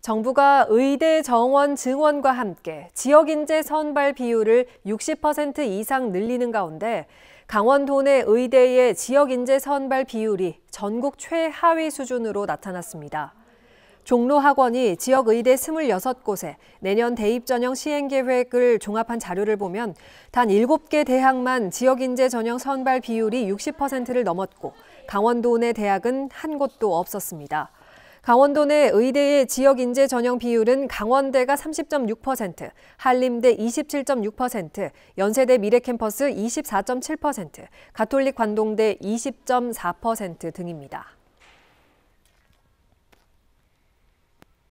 정부가 의대 정원 증원과 함께 지역 인재 선발 비율을 60% 이상 늘리는 가운데 강원도 내 의대의 지역 인재 선발 비율이 전국 최하위 수준으로 나타났습니다. 종로 학원이 지역 의대 26곳에 내년 대입 전형 시행 계획을 종합한 자료를 보면 단 7개 대학만 지역 인재 전형 선발 비율이 60%를 넘었고 강원도 내 대학은 한 곳도 없었습니다. 강원도 내 의대의 지역 인재 전형 비율은 강원대가 30.6%, 한림대 27.6%, 연세대 미래캠퍼스 24.7%, 가톨릭 관동대 20.4% 등입니다.